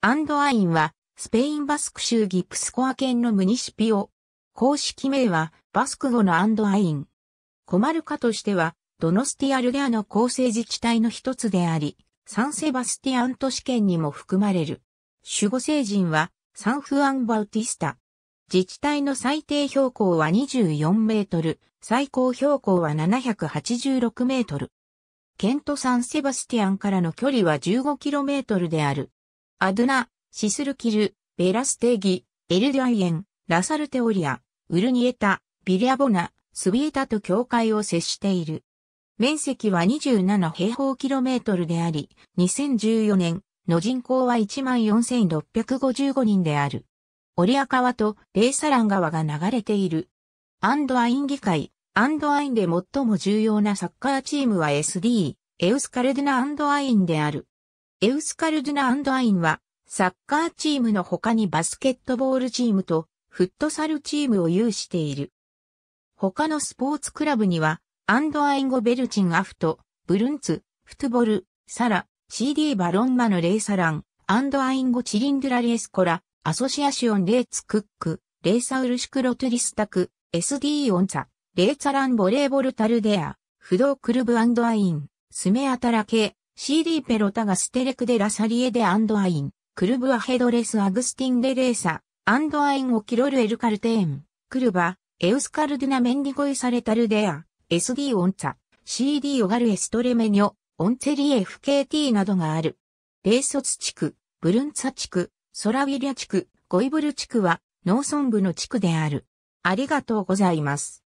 アンドアインは、スペインバスク州ギプスコア県のムニシピオ。公式名は、バスク語のアンドアイン。コマルカとしては、ドノスティアルデアの構成自治体の一つであり、サンセバスティアント市県にも含まれる。守護聖人は、サンフアンバウティスタ。自治体の最低標高は24メートル、最高標高は786メートル。ケント・サンセバスティアンからの距離は15キロメートルである。アドゥナ、シスルキル、ベラステーギ、エルデュアイエン、ラサルテオリア、ウルニエタ、ビリアボナ、スビータと境界を接している。面積は27平方キロメートルであり、2014年の人口は14,655人である。オリア川とレーサラン川が流れている。アンドアイン議会、アンドアインで最も重要なサッカーチームは SD、エウスカルデナアンドアインである。エウスカルドゥナアインは、サッカーチームの他にバスケットボールチームと、フットサルチームを有している。他のスポーツクラブには、アンドアインゴベルチンアフト、ブルンツ、フトボル、サラ、CD バロンマのレーサラン、アンドアインゴチリンドラレスコラ、アソシアシオンレーツクック、レーサウルシクロトゥリスタク、SD オンザ、レーサランボレーボルタルデア、不動クルブアイン、スメアタラ系、CD ペロタガステレクデラサリエデアンドアイン、クルブアヘドレスアグスティンデレーサ、アンドアインオキロルエルカルテーン、クルバ、エウスカルデナメンディゴイサレタルデア、SD オンツァ、CD オガルエストレメニョ、オンツェリエ FKT などがある。レーソツ地区、ブルンツァ地区、ソラウィリア地区、ゴイブル地区は農村部の地区である。ありがとうございます。